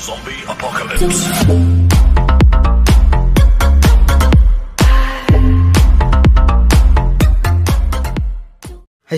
Zombie Apocalypse. Hai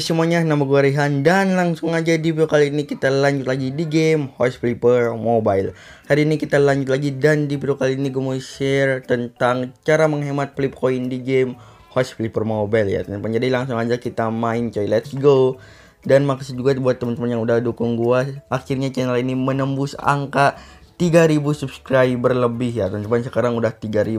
semuanya, nama gue Rihan dan langsung aja di video kali ini kita lanjut lagi di game Horse Flipper Mobile Hari ini kita lanjut lagi dan di video kali ini gue mau share tentang cara menghemat flip coin di game Horse Flipper Mobile ya Dan Jadi langsung aja kita main coy, let's go dan makasih juga buat teman-teman yang udah dukung gua akhirnya channel ini menembus angka 3000 subscriber lebih ya teman-teman sekarang udah 3100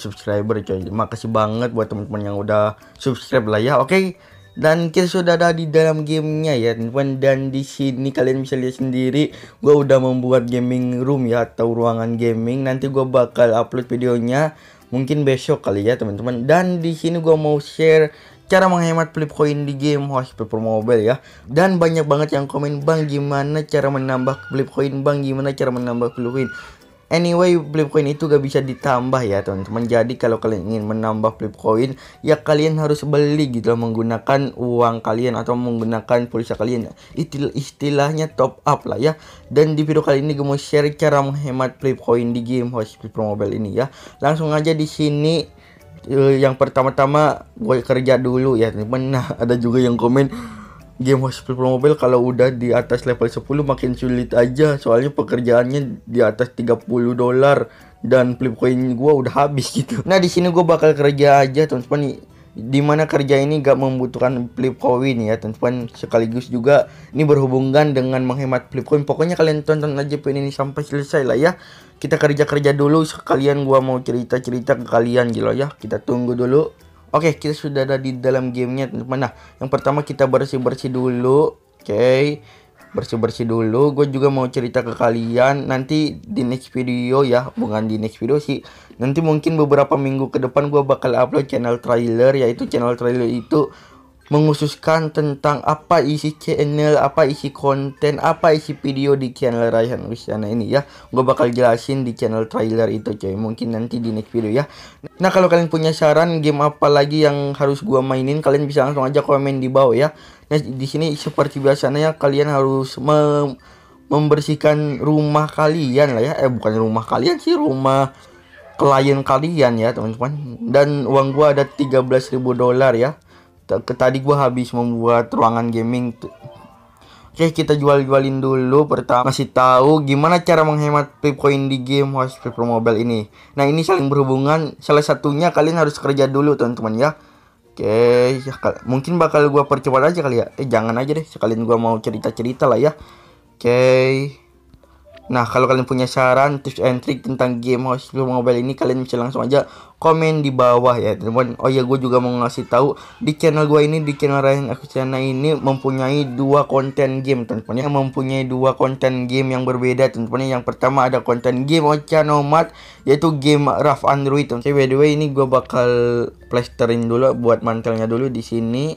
subscriber coy makasih banget buat teman-teman yang udah subscribe lah ya oke okay? dan kita sudah ada di dalam gamenya ya teman-teman dan di sini kalian bisa lihat sendiri gue udah membuat gaming room ya atau ruangan gaming nanti gue bakal upload videonya mungkin besok kali ya teman-teman dan di sini gue mau share cara menghemat flip coin di game Wah Paper Mobile ya dan banyak banget yang komen bang gimana cara menambah flip coin bang gimana cara menambah flip coin Anyway, flip coin itu gak bisa ditambah ya teman-teman. Jadi kalau kalian ingin menambah flip coin, ya kalian harus beli gitu loh menggunakan uang kalian atau menggunakan pulsa kalian. Istilah istilahnya top up lah ya. Dan di video kali ini gue mau share cara menghemat flip coin di game Host Flip Mobile ini ya. Langsung aja di sini uh, yang pertama-tama gue kerja dulu ya temen nah ada juga yang komen game Hospital Mobile kalau udah di atas level 10 makin sulit aja soalnya pekerjaannya di atas 30 dolar dan flip coin gue udah habis gitu nah di sini gue bakal kerja aja teman-teman nih di mana kerja ini gak membutuhkan flip coin ya teman-teman sekaligus juga ini berhubungan dengan menghemat flip coin pokoknya kalian tonton aja video ini sampai selesai lah ya kita kerja-kerja dulu sekalian gua mau cerita-cerita ke kalian gitu ya kita tunggu dulu oke kita sudah ada di dalam gamenya teman-teman nah yang pertama kita bersih-bersih dulu oke okay bersih-bersih dulu. Gue juga mau cerita ke kalian nanti di next video ya, bukan di next video sih. Nanti mungkin beberapa minggu ke depan gue bakal upload channel trailer, yaitu channel trailer itu mengususkan tentang apa isi channel, apa isi konten, apa isi video di channel Raihan Luciana ini ya. Gue bakal jelasin di channel trailer itu coy. Mungkin nanti di next video ya. Nah, kalau kalian punya saran game apa lagi yang harus gua mainin, kalian bisa langsung aja komen di bawah ya. Nah, di sini seperti biasanya kalian harus mem membersihkan rumah kalian lah ya. Eh bukan rumah kalian sih, rumah klien kalian ya teman-teman dan uang gua ada 13.000 dolar ya tadi gue habis membuat ruangan gaming Oke kita jual-jualin dulu pertama sih tahu gimana cara menghemat coin di game host Pro Mobile ini. Nah ini saling berhubungan salah satunya kalian harus kerja dulu teman-teman ya. Oke ya, mungkin bakal gue percepat aja kali ya. Eh jangan aja deh sekalian gue mau cerita-cerita lah ya. Oke. Nah kalau kalian punya saran tips and trick tentang game host Pro Mobile ini kalian bisa langsung aja komen di bawah ya teman oh ya gue juga mau ngasih tahu di channel gue ini di channel Ryan aku ini mempunyai dua konten game teman-teman yang mempunyai dua konten game yang berbeda teman-teman yang pertama ada konten game Ocha Nomad, yaitu game Rough Android teman-teman by the way ini gue bakal plasterin dulu buat mantelnya dulu di sini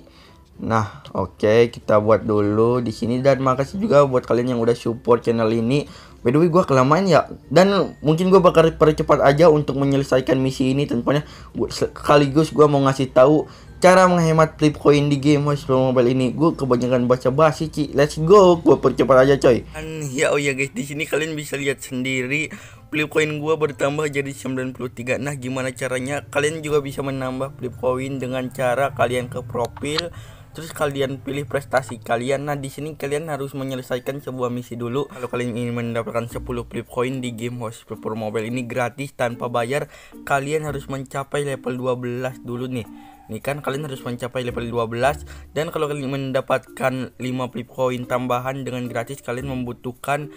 Nah, oke, okay, kita buat dulu di sini dan makasih juga buat kalian yang udah support channel ini. By the way, gue kelamaan ya. Dan mungkin gue bakal percepat aja untuk menyelesaikan misi ini tentunya. Sekaligus gue mau ngasih tahu cara menghemat flip coin di game Hotspur Mobile ini. Gue kebanyakan baca basi, Ci. Let's go. Gue percepat aja, coy. Dan ya oh ya guys, di sini kalian bisa lihat sendiri flip coin gue bertambah jadi 93 Nah gimana caranya kalian juga bisa menambah flip coin dengan cara kalian ke profil terus kalian pilih prestasi kalian nah di sini kalian harus menyelesaikan sebuah misi dulu kalau kalian ingin mendapatkan 10 flip coin di game host Super Mobile ini gratis tanpa bayar kalian harus mencapai level 12 dulu nih ini kan kalian harus mencapai level 12 dan kalau kalian mendapatkan 5 flip coin tambahan dengan gratis kalian membutuhkan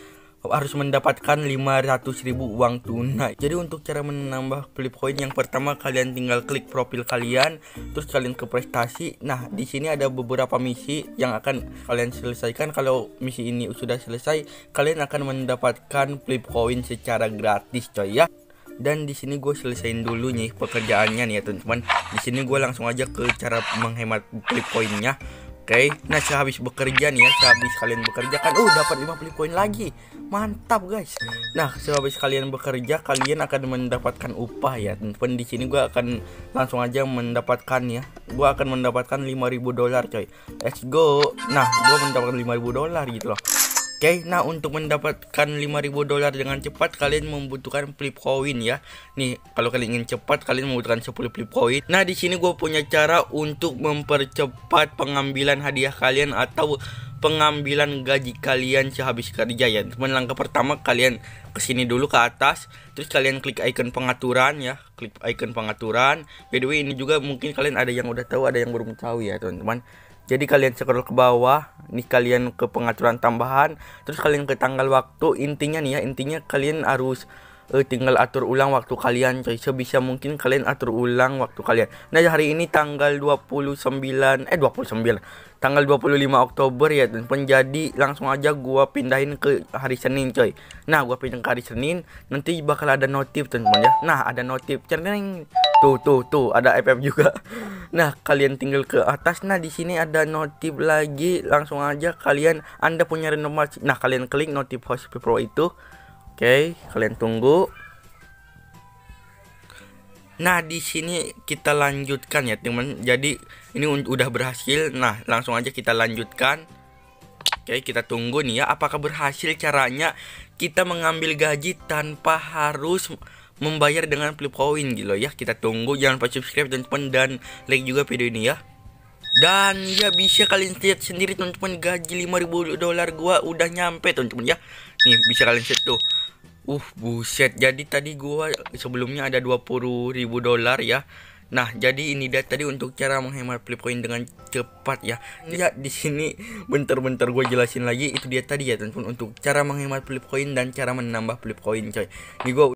harus mendapatkan 500 ribu uang tunai jadi untuk cara menambah flip coin yang pertama kalian tinggal klik profil kalian terus kalian ke prestasi nah di sini ada beberapa misi yang akan kalian selesaikan kalau misi ini sudah selesai kalian akan mendapatkan flip coin secara gratis coy ya dan di sini gue selesaikan dulu nih pekerjaannya nih ya teman-teman di sini gue langsung aja ke cara menghemat flip coinnya Oke, okay? nah sehabis bekerja nih ya, sehabis kalian bekerja kan uh dapat 50 poin lagi. Mantap guys. Nah, sehabis kalian bekerja kalian akan mendapatkan upah ya. Pun di sini gue akan langsung aja mendapatkan ya. gue akan mendapatkan 5000 dolar coy. Let's go. Nah, gue mendapatkan 5000 dolar gitu loh. Oke, nah untuk mendapatkan 5000 dolar dengan cepat kalian membutuhkan flip coin ya. Nih, kalau kalian ingin cepat kalian membutuhkan 10 flip coin. Nah, di sini gue punya cara untuk mempercepat pengambilan hadiah kalian atau pengambilan gaji kalian sehabis kerja ya. Teman langkah pertama kalian kesini dulu ke atas, terus kalian klik icon pengaturan ya, klik icon pengaturan. By the way ini juga mungkin kalian ada yang udah tahu, ada yang belum tahu ya teman-teman jadi kalian scroll ke bawah nih kalian ke pengaturan tambahan terus kalian ke tanggal waktu intinya nih ya intinya kalian harus uh, tinggal atur ulang waktu kalian coy sebisa mungkin kalian atur ulang waktu kalian nah hari ini tanggal 29 eh 29 tanggal 25 Oktober ya dan penjadi langsung aja gua pindahin ke hari Senin coy nah gua pindah ke hari Senin nanti bakal ada notif teman teman ya nah ada notif cereng Tuh tuh tuh ada FM juga. Nah, kalian tinggal ke atas. Nah, di sini ada notif lagi. Langsung aja kalian Anda punya renomasi. Nah, kalian klik notif host Pro itu. Oke, kalian tunggu. Nah, di sini kita lanjutkan ya, teman. Jadi, ini udah berhasil. Nah, langsung aja kita lanjutkan. Oke, kita tunggu nih ya apakah berhasil caranya kita mengambil gaji tanpa harus membayar dengan flip coin gitu ya kita tunggu jangan lupa subscribe teman-teman dan like juga video ini ya dan ya bisa kalian lihat sendiri teman-teman gaji 5000 dolar gua udah nyampe teman-teman ya nih bisa kalian lihat tuh uh buset jadi tadi gua sebelumnya ada 20.000 dolar ya Nah, jadi ini dia tadi untuk cara menghemat flip coin dengan cepat ya. Ya, di sini bentar-bentar gue jelasin lagi itu dia tadi ya teman-teman untuk cara menghemat flip coin dan cara menambah flip coin coy. Ini gue